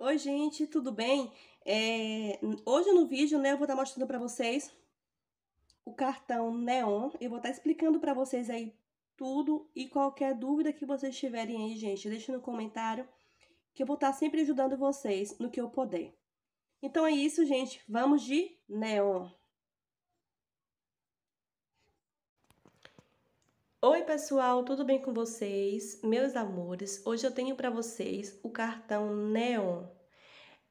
Oi, gente, tudo bem? É, hoje no vídeo, né, eu vou estar tá mostrando para vocês o cartão Neon. Eu vou estar tá explicando para vocês aí tudo e qualquer dúvida que vocês tiverem aí, gente, deixa no comentário que eu vou estar tá sempre ajudando vocês no que eu puder. Então é isso, gente. Vamos de Neon! Oi, pessoal, tudo bem com vocês? Meus amores, hoje eu tenho para vocês o cartão Neon.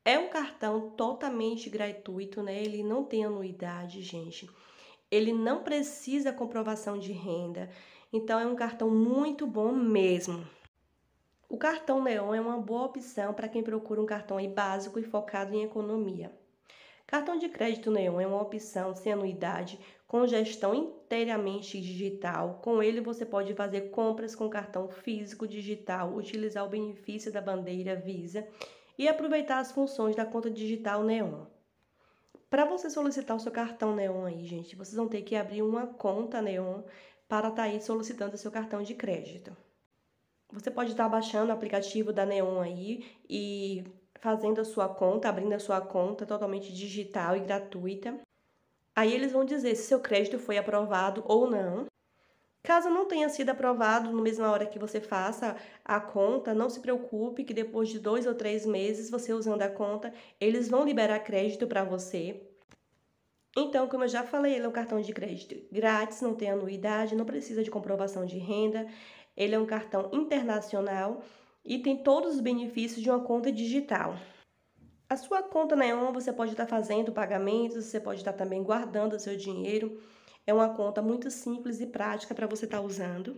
É um cartão totalmente gratuito, né? Ele não tem anuidade, gente. Ele não precisa comprovação de renda. Então é um cartão muito bom mesmo. O cartão Neon é uma boa opção para quem procura um cartão básico e focado em economia. Cartão de crédito Neon é uma opção sem anuidade, com gestão inteiramente digital. Com ele você pode fazer compras com cartão físico digital, utilizar o benefício da bandeira Visa e aproveitar as funções da conta digital Neon. Para você solicitar o seu cartão Neon aí, gente, vocês vão ter que abrir uma conta Neon para estar tá aí solicitando o seu cartão de crédito. Você pode estar tá baixando o aplicativo da Neon aí e fazendo a sua conta, abrindo a sua conta totalmente digital e gratuita. Aí eles vão dizer se seu crédito foi aprovado ou não. Caso não tenha sido aprovado na mesma hora que você faça a conta, não se preocupe que depois de dois ou três meses você usando a conta, eles vão liberar crédito para você. Então, como eu já falei, ele é um cartão de crédito grátis, não tem anuidade, não precisa de comprovação de renda. Ele é um cartão internacional e tem todos os benefícios de uma conta digital. A sua conta Neon você pode estar fazendo pagamentos, você pode estar também guardando seu dinheiro. É uma conta muito simples e prática para você estar usando.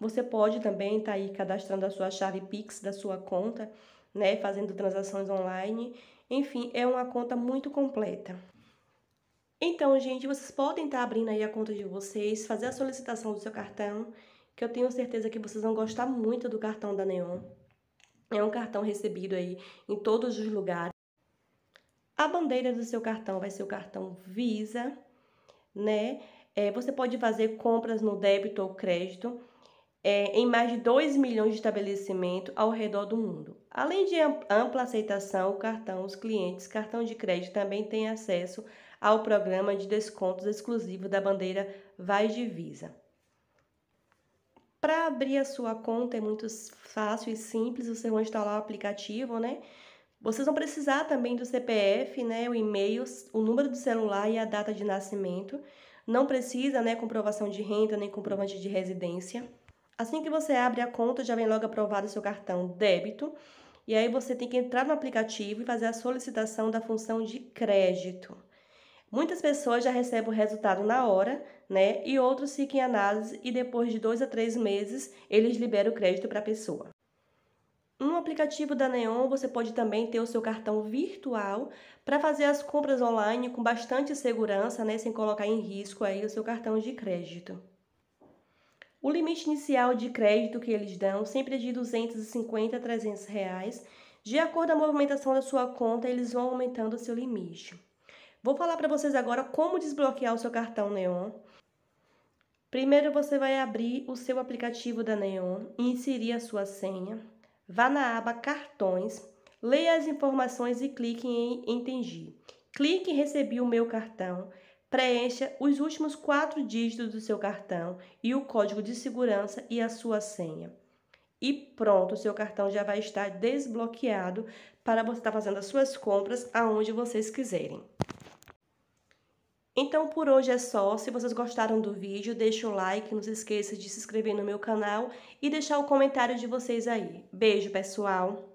Você pode também estar aí cadastrando a sua chave Pix da sua conta, né, fazendo transações online. Enfim, é uma conta muito completa. Então, gente, vocês podem estar abrindo aí a conta de vocês, fazer a solicitação do seu cartão que eu tenho certeza que vocês vão gostar muito do cartão da Neon. É um cartão recebido aí em todos os lugares. A bandeira do seu cartão vai ser o cartão Visa, né? É, você pode fazer compras no débito ou crédito é, em mais de 2 milhões de estabelecimentos ao redor do mundo. Além de ampla aceitação, o cartão, os clientes cartão de crédito também têm acesso ao programa de descontos exclusivo da bandeira Vai de Visa. Para abrir a sua conta é muito fácil e simples, vocês vão instalar o aplicativo, né? Vocês vão precisar também do CPF, né, o e-mail, o número do celular e a data de nascimento. Não precisa, né, comprovação de renda nem comprovante de residência. Assim que você abre a conta, já vem logo aprovado o seu cartão débito. E aí você tem que entrar no aplicativo e fazer a solicitação da função de crédito. Muitas pessoas já recebem o resultado na hora, né? E outros ficam em análise e depois de dois a três meses eles liberam o crédito para a pessoa. No aplicativo da Neon, você pode também ter o seu cartão virtual para fazer as compras online com bastante segurança, né, sem colocar em risco aí o seu cartão de crédito. O limite inicial de crédito que eles dão sempre é de 250 a 300 reais. De acordo com a movimentação da sua conta, eles vão aumentando o seu limite. Vou falar para vocês agora como desbloquear o seu cartão Neon. Primeiro você vai abrir o seu aplicativo da Neon inserir a sua senha. Vá na aba Cartões, leia as informações e clique em Entendi. Clique em Recebi o meu cartão. Preencha os últimos quatro dígitos do seu cartão e o código de segurança e a sua senha. E pronto, o seu cartão já vai estar desbloqueado para você estar tá fazendo as suas compras aonde vocês quiserem. Então por hoje é só. Se vocês gostaram do vídeo, deixa o like, não se esqueça de se inscrever no meu canal e deixar o comentário de vocês aí. Beijo, pessoal!